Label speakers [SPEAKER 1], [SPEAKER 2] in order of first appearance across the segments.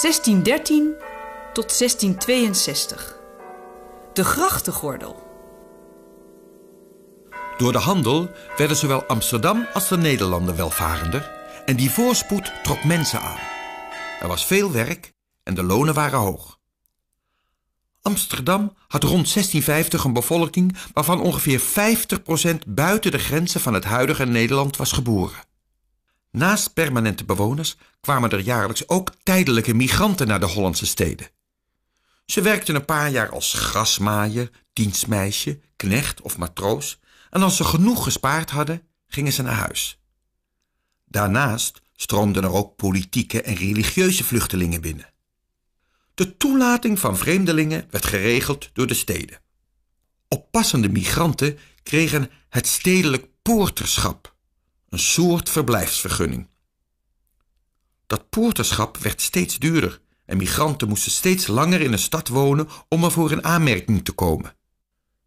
[SPEAKER 1] 1613 tot 1662. De grachtengordel.
[SPEAKER 2] Door de handel werden zowel Amsterdam als de Nederlanden welvarender en die voorspoed trok mensen aan. Er was veel werk en de lonen waren hoog. Amsterdam had rond 1650 een bevolking waarvan ongeveer 50% buiten de grenzen van het huidige Nederland was geboren. Naast permanente bewoners kwamen er jaarlijks ook tijdelijke migranten naar de Hollandse steden. Ze werkten een paar jaar als grasmaaier, dienstmeisje, knecht of matroos en als ze genoeg gespaard hadden, gingen ze naar huis. Daarnaast stroomden er ook politieke en religieuze vluchtelingen binnen. De toelating van vreemdelingen werd geregeld door de steden. Oppassende migranten kregen het stedelijk poorterschap een soort verblijfsvergunning. Dat poorterschap werd steeds duurder en migranten moesten steeds langer in een stad wonen om voor in aanmerking te komen.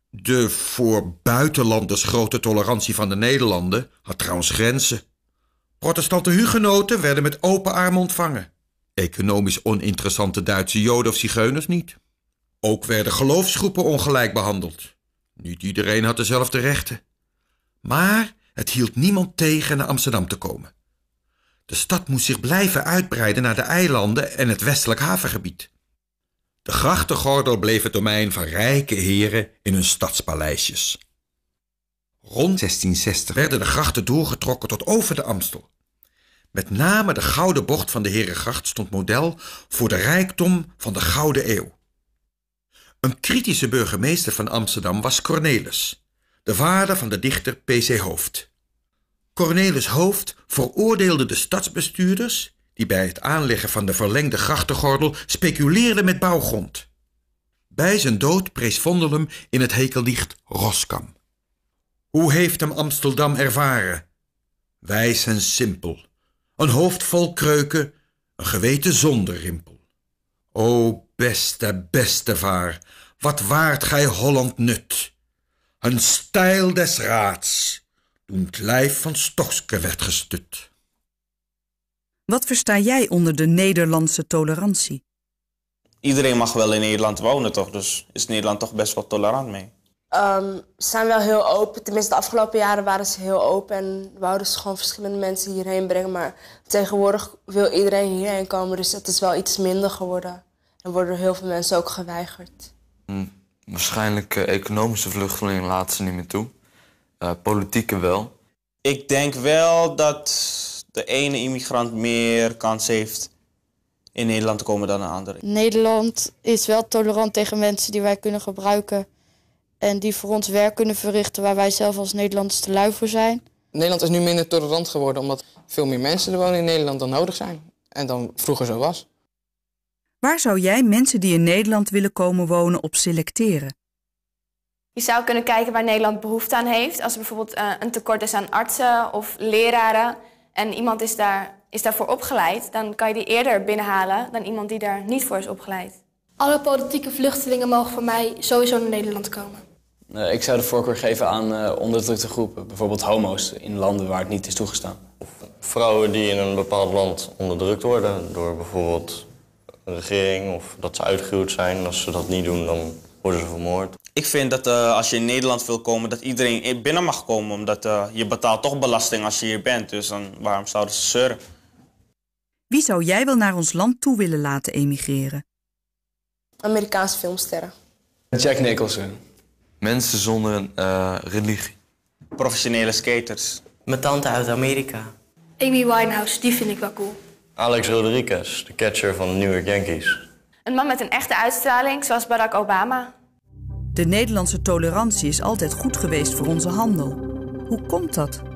[SPEAKER 2] De voor buitenlanders grote tolerantie van de Nederlanden had trouwens grenzen. Protestante hugenoten werden met open armen ontvangen. Economisch oninteressante Duitse joden of zigeuners niet. Ook werden geloofsgroepen ongelijk behandeld. Niet iedereen had dezelfde rechten. Maar het hield niemand tegen naar Amsterdam te komen. De stad moest zich blijven uitbreiden naar de eilanden en het westelijk havengebied. De grachtengordel bleef het domein van rijke heren in hun stadspaleisjes. Rond 1660 werden de grachten doorgetrokken tot over de Amstel. Met name de gouden bocht van de Herengracht stond model voor de rijkdom van de Gouden Eeuw. Een kritische burgemeester van Amsterdam was Cornelis, de vader van de dichter P.C. Hoofd. Cornelis Hoofd veroordeelde de stadsbestuurders die bij het aanleggen van de verlengde grachtengordel speculeerden met bouwgrond. Bij zijn dood prees Vondelum in het hekeldicht Roskam. Hoe heeft hem Amsterdam ervaren? Wijs en simpel, een hoofd vol kreuken, een geweten zonder rimpel. O beste, beste vaar, wat waart gij Holland nut? een stijl des raads, toen het lijf van Stokske werd gestut.
[SPEAKER 1] Wat versta jij onder de Nederlandse tolerantie?
[SPEAKER 2] Iedereen mag wel in
[SPEAKER 1] Nederland wonen, toch? Dus is Nederland toch best wel tolerant mee? Um, ze zijn wel heel open. Tenminste, de afgelopen jaren waren ze heel open en wouden ze gewoon verschillende mensen hierheen brengen. Maar tegenwoordig wil iedereen hierheen komen, dus het is wel iets minder geworden. En worden heel veel mensen ook geweigerd. Hm. Waarschijnlijk eh, economische vluchtelingen laten ze niet meer toe. Eh, politieke wel. Ik denk wel dat de ene immigrant meer kans heeft in Nederland te komen dan een andere. Nederland is wel tolerant tegen mensen die wij kunnen gebruiken en die voor ons werk kunnen verrichten waar wij zelf als Nederlanders te lui voor zijn. Nederland is nu minder tolerant geworden omdat veel meer mensen er wonen in Nederland dan nodig zijn en dan vroeger zo was. Waar zou jij mensen die in Nederland willen komen wonen op selecteren? Je zou kunnen kijken waar Nederland behoefte aan heeft. Als er bijvoorbeeld eh, een tekort is aan artsen of leraren en iemand is, daar, is daarvoor opgeleid, dan kan je die eerder binnenhalen dan iemand die daar niet voor is opgeleid. Alle politieke vluchtelingen mogen voor mij sowieso naar Nederland komen. Eh, ik zou de voorkeur geven aan eh, onderdrukte groepen, bijvoorbeeld homo's in landen waar het niet is toegestaan. Of vrouwen die in een bepaald land onderdrukt worden door bijvoorbeeld de regering of dat ze uitgehuwd zijn. als ze dat niet doen, dan worden ze vermoord. Ik vind dat eh, als je in Nederland wil komen, dat iedereen binnen mag komen. Omdat eh, je betaalt toch belasting als je hier bent. Dus dan waarom zouden ze zeuren? Wie zou jij wel naar ons land toe willen laten emigreren? Amerikaanse filmsterren. Jack Nicholson. Mensen zonder eh, religie. Professionele skaters. Mijn tante uit Amerika. Amy Winehouse, die vind ik wel cool. Alex Rodriguez, de catcher van de New York Yankees. Een man met een echte uitstraling, zoals Barack Obama. De Nederlandse tolerantie is altijd goed geweest voor onze handel. Hoe komt dat?